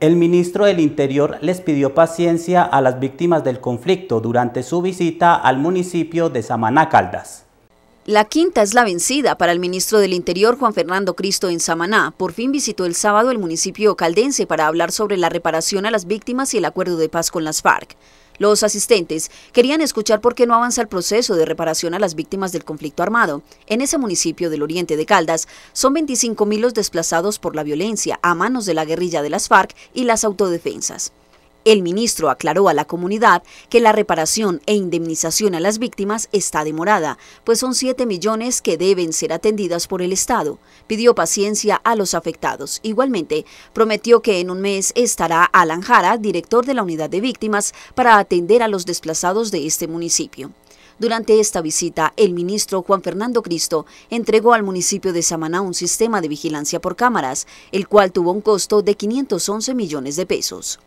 El ministro del Interior les pidió paciencia a las víctimas del conflicto durante su visita al municipio de Samaná Caldas. La quinta es la vencida para el ministro del Interior Juan Fernando Cristo en Samaná. Por fin visitó el sábado el municipio caldense para hablar sobre la reparación a las víctimas y el acuerdo de paz con las FARC. Los asistentes querían escuchar por qué no avanza el proceso de reparación a las víctimas del conflicto armado. En ese municipio del oriente de Caldas son 25.000 los desplazados por la violencia a manos de la guerrilla de las FARC y las autodefensas. El ministro aclaró a la comunidad que la reparación e indemnización a las víctimas está demorada, pues son 7 millones que deben ser atendidas por el Estado. Pidió paciencia a los afectados. Igualmente, prometió que en un mes estará Alan Jara, director de la unidad de víctimas, para atender a los desplazados de este municipio. Durante esta visita, el ministro Juan Fernando Cristo entregó al municipio de Samaná un sistema de vigilancia por cámaras, el cual tuvo un costo de 511 millones de pesos.